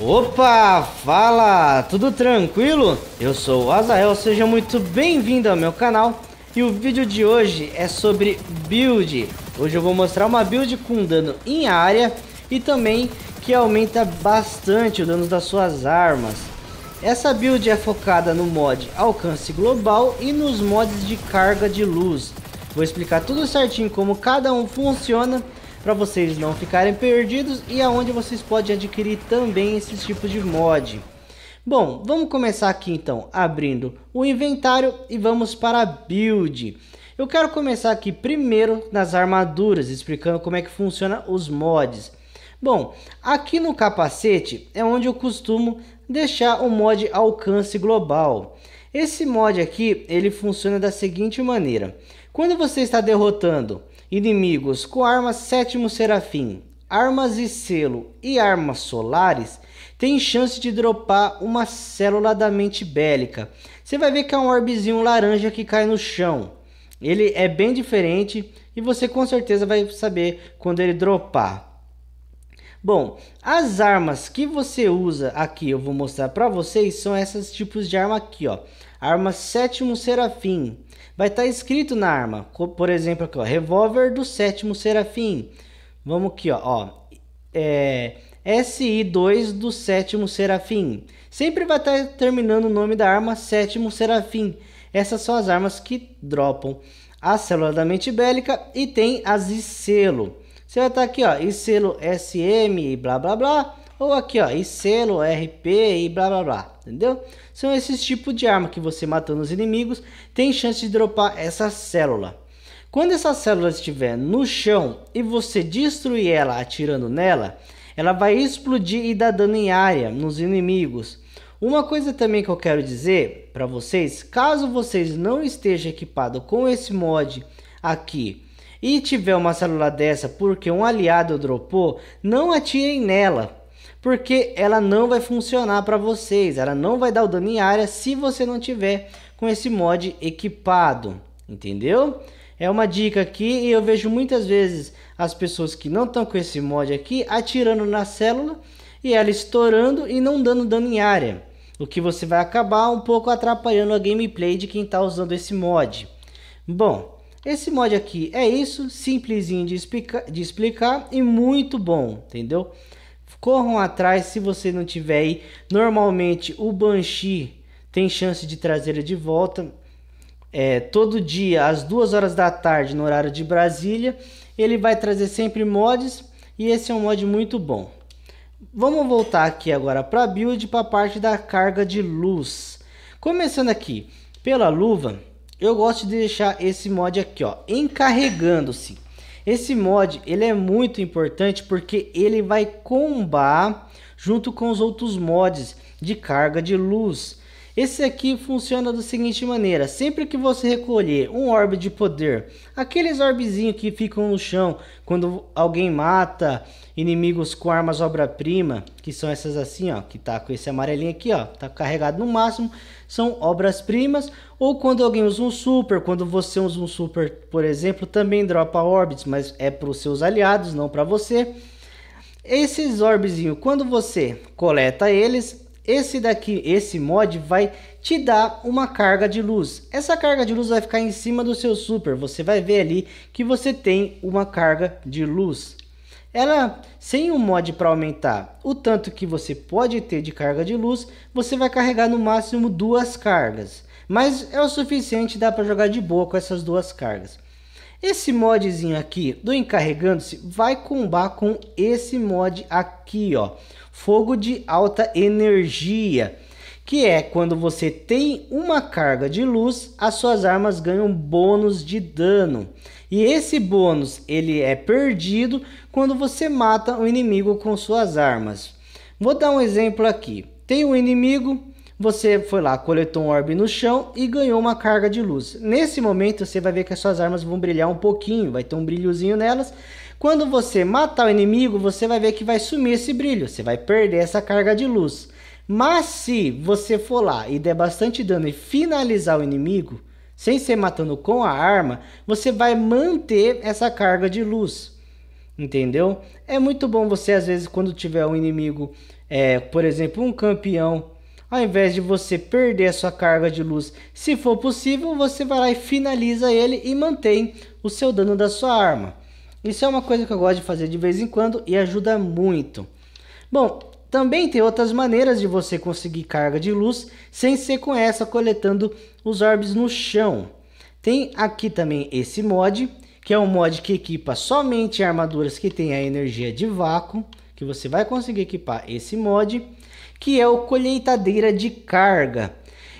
Opa, fala! Tudo tranquilo? Eu sou o Azael, seja muito bem-vindo ao meu canal. E o vídeo de hoje é sobre build. Hoje eu vou mostrar uma build com dano em área e também que aumenta bastante o dano das suas armas. Essa build é focada no mod alcance global e nos mods de carga de luz. Vou explicar tudo certinho como cada um funciona para vocês não ficarem perdidos e aonde vocês podem adquirir também esses tipos de mod. Bom, vamos começar aqui então, abrindo o inventário e vamos para a build. Eu quero começar aqui primeiro nas armaduras, explicando como é que funciona os mods. Bom, aqui no capacete é onde eu costumo deixar o mod alcance global. Esse mod aqui, ele funciona da seguinte maneira. Quando você está derrotando Inimigos com arma sétimo serafim, armas de selo e armas solares têm chance de dropar uma célula da mente bélica. Você vai ver que é um orbezinho laranja que cai no chão. Ele é bem diferente e você com certeza vai saber quando ele dropar. Bom, as armas que você usa aqui, eu vou mostrar para vocês, são esses tipos de arma aqui, ó. Arma Sétimo Serafim. Vai estar tá escrito na arma, por exemplo, aqui, ó, revólver do Sétimo Serafim. Vamos aqui, ó, ó é, SI2 do Sétimo Serafim. Sempre vai estar tá terminando o nome da arma Sétimo Serafim. Essas são as armas que dropam a célula da mente bélica e tem as selo. Você vai estar tá aqui, ó, selo SM e blá blá blá. Ou aqui, ó, e selo, RP e blá blá blá, entendeu? São esses tipos de arma que você matando os inimigos tem chance de dropar essa célula. Quando essa célula estiver no chão e você destruir ela atirando nela, ela vai explodir e dar dano em área nos inimigos. Uma coisa também que eu quero dizer para vocês, caso vocês não estejam equipados com esse mod aqui e tiver uma célula dessa porque um aliado dropou, não atirem nela, porque ela não vai funcionar para vocês, ela não vai dar o dano em área se você não tiver com esse mod equipado, entendeu? É uma dica aqui e eu vejo muitas vezes as pessoas que não estão com esse mod aqui atirando na célula e ela estourando e não dando dano em área, o que você vai acabar um pouco atrapalhando a gameplay de quem está usando esse mod. Bom, esse mod aqui é isso, simplesinho de, explica de explicar e muito bom, entendeu? Corram atrás se você não tiver aí. Normalmente o Banshee tem chance de trazer ele de volta. É, todo dia, às duas horas da tarde, no horário de Brasília, ele vai trazer sempre mods e esse é um mod muito bom. Vamos voltar aqui agora para a build para a parte da carga de luz. Começando aqui pela luva, eu gosto de deixar esse mod aqui, ó, encarregando-se. Esse mod ele é muito importante porque ele vai combar junto com os outros mods de carga de luz esse aqui funciona da seguinte maneira, sempre que você recolher um orbe de poder, aqueles orbezinhos que ficam no chão quando alguém mata inimigos com armas obra-prima, que são essas assim, ó, que tá com esse amarelinho aqui, ó, tá carregado no máximo, são obras-primas, ou quando alguém usa um super, quando você usa um super, por exemplo, também dropa orbits, mas é para os seus aliados, não para você. Esses orbezinhos, quando você coleta eles, esse daqui, esse mod vai te dar uma carga de luz. Essa carga de luz vai ficar em cima do seu super. Você vai ver ali que você tem uma carga de luz. Ela, sem um mod para aumentar o tanto que você pode ter de carga de luz, você vai carregar no máximo duas cargas. Mas é o suficiente, dá para jogar de boa com essas duas cargas. Esse modzinho aqui do encarregando-se vai combar com esse mod aqui, ó, fogo de alta energia, que é quando você tem uma carga de luz, as suas armas ganham bônus de dano. E esse bônus ele é perdido quando você mata o um inimigo com suas armas. Vou dar um exemplo aqui. Tem um inimigo você foi lá, coletou um orbe no chão e ganhou uma carga de luz. Nesse momento, você vai ver que as suas armas vão brilhar um pouquinho, vai ter um brilhozinho nelas. Quando você matar o inimigo, você vai ver que vai sumir esse brilho, você vai perder essa carga de luz. Mas se você for lá e der bastante dano e finalizar o inimigo, sem ser matando com a arma, você vai manter essa carga de luz. Entendeu? É muito bom você, às vezes, quando tiver um inimigo, é, por exemplo, um campeão ao invés de você perder a sua carga de luz, se for possível, você vai lá e finaliza ele e mantém o seu dano da sua arma. Isso é uma coisa que eu gosto de fazer de vez em quando e ajuda muito. Bom, também tem outras maneiras de você conseguir carga de luz sem ser com essa coletando os orbes no chão. Tem aqui também esse mod, que é um mod que equipa somente armaduras que tem a energia de vácuo, que você vai conseguir equipar esse mod que é o colheitadeira de carga.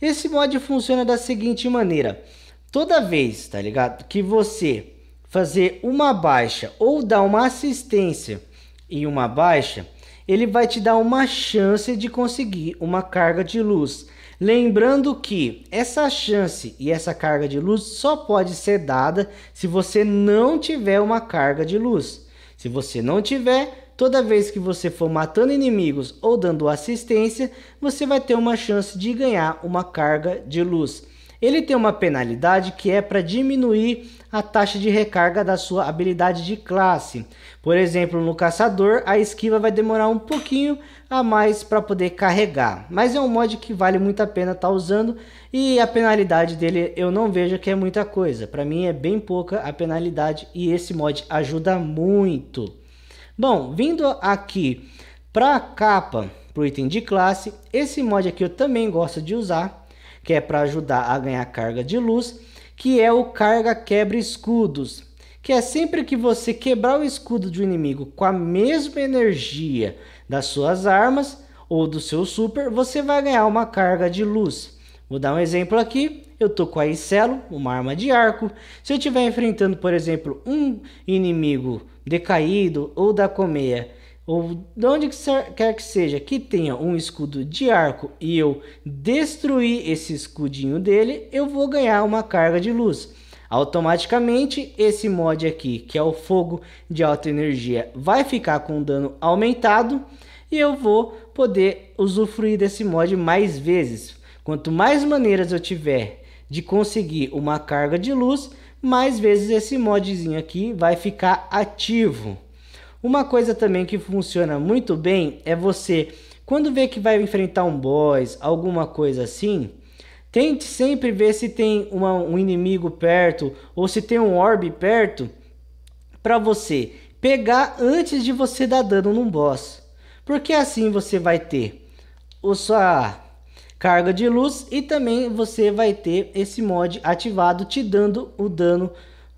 Esse mod funciona da seguinte maneira: toda vez, tá ligado, que você fazer uma baixa ou dar uma assistência em uma baixa, ele vai te dar uma chance de conseguir uma carga de luz. Lembrando que essa chance e essa carga de luz só pode ser dada se você não tiver uma carga de luz. Se você não tiver, Toda vez que você for matando inimigos ou dando assistência, você vai ter uma chance de ganhar uma carga de luz. Ele tem uma penalidade que é para diminuir a taxa de recarga da sua habilidade de classe. Por exemplo, no caçador, a esquiva vai demorar um pouquinho a mais para poder carregar. Mas é um mod que vale muito a pena estar tá usando e a penalidade dele eu não vejo que é muita coisa. Para mim é bem pouca a penalidade e esse mod ajuda muito. Bom, vindo aqui para a capa, para o item de classe, esse mod aqui eu também gosto de usar, que é para ajudar a ganhar carga de luz, que é o carga quebra escudos, que é sempre que você quebrar o escudo de um inimigo com a mesma energia das suas armas ou do seu super, você vai ganhar uma carga de luz. Vou dar um exemplo aqui eu tô com a Icelo, uma arma de arco. Se eu estiver enfrentando, por exemplo, um inimigo decaído ou da colmeia, ou de onde quer que seja, que tenha um escudo de arco e eu destruir esse escudinho dele, eu vou ganhar uma carga de luz. Automaticamente, esse mod aqui, que é o fogo de alta energia, vai ficar com dano aumentado e eu vou poder usufruir desse mod mais vezes. Quanto mais maneiras eu tiver de conseguir uma carga de luz, mais vezes esse modzinho aqui vai ficar ativo. Uma coisa também que funciona muito bem é você, quando vê que vai enfrentar um boss, alguma coisa assim, tente sempre ver se tem uma, um inimigo perto ou se tem um orb perto para você pegar antes de você dar dano num boss. Porque assim você vai ter o sua carga de luz e também você vai ter esse mod ativado te dando o dano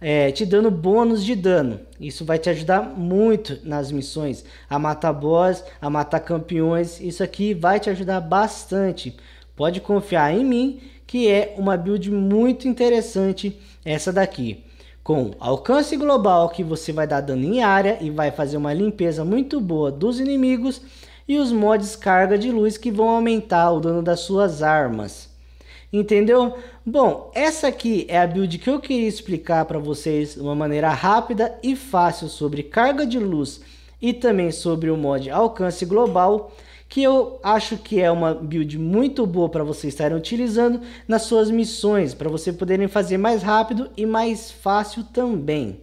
é, te dando bônus de dano isso vai te ajudar muito nas missões a matar boss a matar campeões isso aqui vai te ajudar bastante pode confiar em mim que é uma build muito interessante essa daqui com alcance global que você vai dar dano em área e vai fazer uma limpeza muito boa dos inimigos e os mods carga de luz que vão aumentar o dano das suas armas. Entendeu? Bom, essa aqui é a build que eu queria explicar para vocês de uma maneira rápida e fácil sobre carga de luz e também sobre o mod alcance global que eu acho que é uma build muito boa para vocês estarem utilizando nas suas missões, para vocês poderem fazer mais rápido e mais fácil também.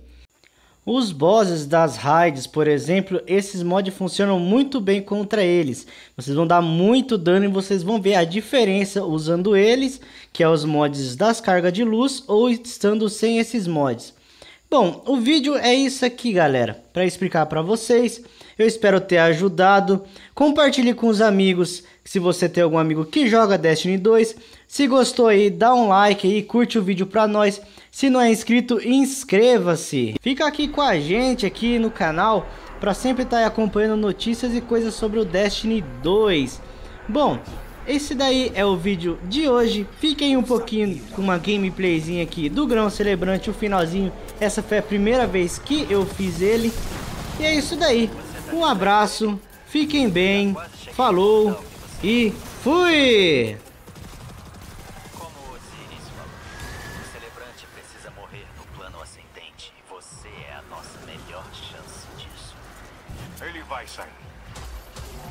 Os bosses das raids, por exemplo, esses mods funcionam muito bem contra eles. Vocês vão dar muito dano e vocês vão ver a diferença usando eles, que é os mods das cargas de luz, ou estando sem esses mods. Bom, o vídeo é isso aqui, galera, para explicar para vocês. Eu espero ter ajudado. Compartilhe com os amigos, se você tem algum amigo que joga Destiny 2. Se gostou aí, dá um like aí, curte o vídeo para nós. Se não é inscrito, inscreva-se. Fica aqui com a gente aqui no canal para sempre estar tá acompanhando notícias e coisas sobre o Destiny 2. Bom, esse daí é o vídeo de hoje. Fiquem um pouquinho com uma gameplayzinha aqui do Grão Celebrante, o finalzinho. Essa foi a primeira vez que eu fiz ele. E é isso daí. Um abraço, fiquem bem, falou e fui! Ele vai sair.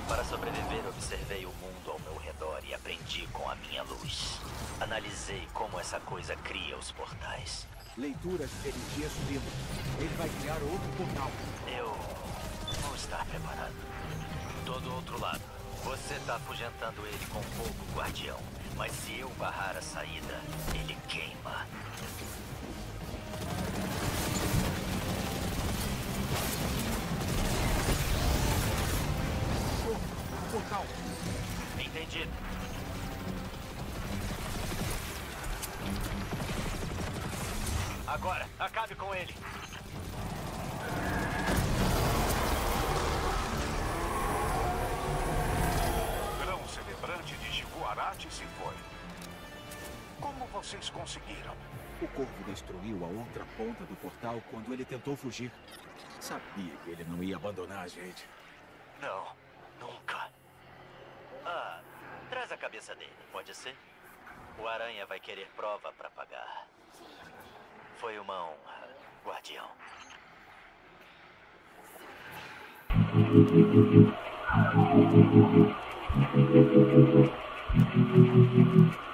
Para sobreviver, observei o mundo ao meu redor e aprendi com a minha luz. Analisei como essa coisa cria os portais. Leituras permitia subindo. Ele vai criar outro portal. Eu vou estar preparado. Todo outro lado. Você está afugentando ele com fogo, guardião. Mas se eu barrar a saída, ele queima. portal. Entendido. Agora, acabe com ele. Grão celebrante de Jiguarate se foi. Como vocês conseguiram? O corvo destruiu a outra ponta do portal quando ele tentou fugir. Sabia que ele não ia abandonar a gente. Não, nunca. Ah, traz a cabeça dele, pode ser? O Aranha vai querer prova para pagar. Foi uma honra, guardião. Thank